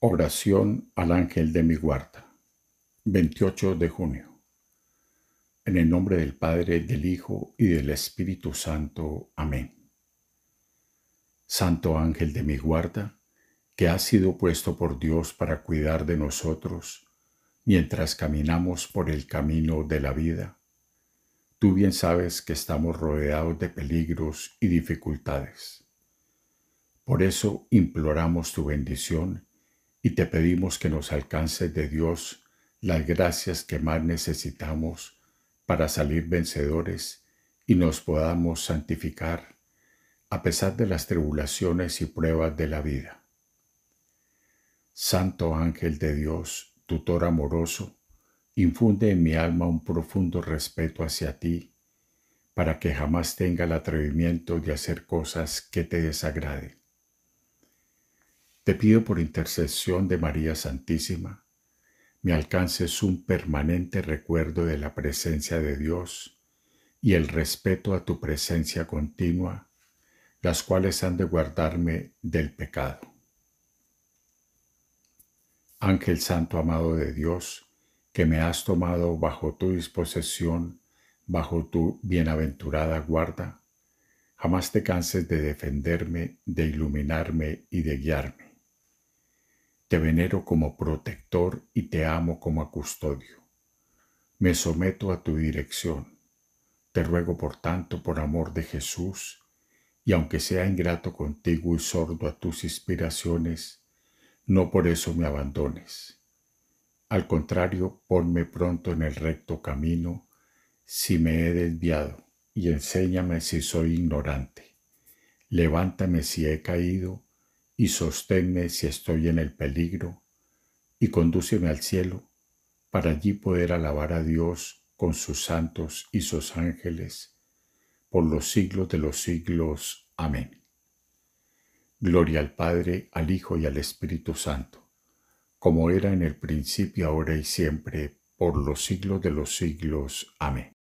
Oración al ángel de mi guarda. 28 de junio. En el nombre del Padre, del Hijo y del Espíritu Santo. Amén. Santo ángel de mi guarda, que has sido puesto por Dios para cuidar de nosotros mientras caminamos por el camino de la vida, tú bien sabes que estamos rodeados de peligros y dificultades. Por eso imploramos tu bendición y te pedimos que nos alcance de Dios las gracias que más necesitamos para salir vencedores y nos podamos santificar a pesar de las tribulaciones y pruebas de la vida. Santo ángel de Dios, tutor amoroso, infunde en mi alma un profundo respeto hacia ti, para que jamás tenga el atrevimiento de hacer cosas que te desagraden. Te pido por intercesión de María Santísima, me alcances un permanente recuerdo de la presencia de Dios y el respeto a tu presencia continua, las cuales han de guardarme del pecado. Ángel Santo amado de Dios, que me has tomado bajo tu disposición, bajo tu bienaventurada guarda, jamás te canses de defenderme, de iluminarme y de guiarme. Te venero como protector y te amo como custodio. Me someto a tu dirección. Te ruego por tanto, por amor de Jesús, y aunque sea ingrato contigo y sordo a tus inspiraciones, no por eso me abandones. Al contrario, ponme pronto en el recto camino si me he desviado, y enséñame si soy ignorante. Levántame si he caído, y sosténme si estoy en el peligro, y condúceme al cielo, para allí poder alabar a Dios con sus santos y sus ángeles, por los siglos de los siglos. Amén. Gloria al Padre, al Hijo y al Espíritu Santo, como era en el principio, ahora y siempre, por los siglos de los siglos. Amén.